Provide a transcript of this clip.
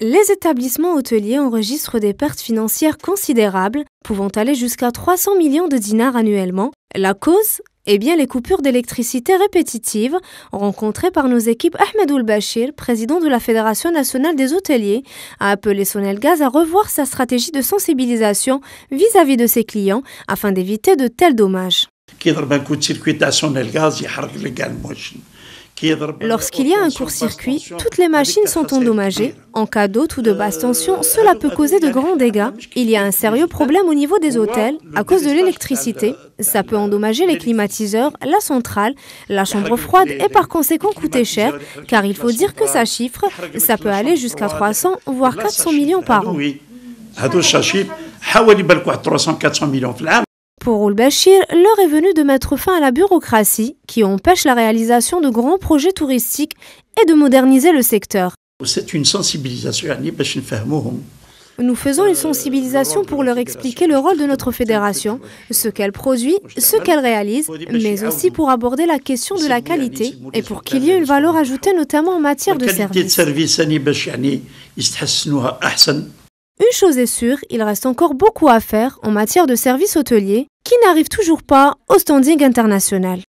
Les établissements hôteliers enregistrent des pertes financières considérables, pouvant aller jusqu'à 300 millions de dinars annuellement. La cause eh bien, les coupures d'électricité répétitives rencontrées par nos équipes, Ahmed Oul-Bachir, président de la Fédération nationale des hôteliers, a appelé Gaz à revoir sa stratégie de sensibilisation vis à -vis de ses clients afin d'éviter de tels dommages. Lorsqu'il y a un court-circuit, toutes les machines sont endommagées. En cas d'hôte ou de basse tension, euh, cela peut causer de grands dégâts. Il y a un sérieux problème au niveau des hôtels à cause de l'électricité. Ça peut endommager les climatiseurs, la centrale, la chambre froide et par conséquent coûter cher, car il faut dire que ça chiffre, ça peut aller jusqu'à 300 voire 400 millions par an. Pour Oulbachir, l'heure est venue de mettre fin à la bureaucratie qui empêche la réalisation de grands projets touristiques et de moderniser le secteur. C'est une sensibilisation. Nous faisons une sensibilisation pour leur expliquer le rôle de notre fédération, ce qu'elle produit, ce qu'elle réalise, mais aussi pour aborder la question de la qualité et pour qu'il y ait une valeur ajoutée notamment en matière de service. Une chose est sûre, il reste encore beaucoup à faire en matière de services hôteliers qui n'arrive toujours pas au standing international.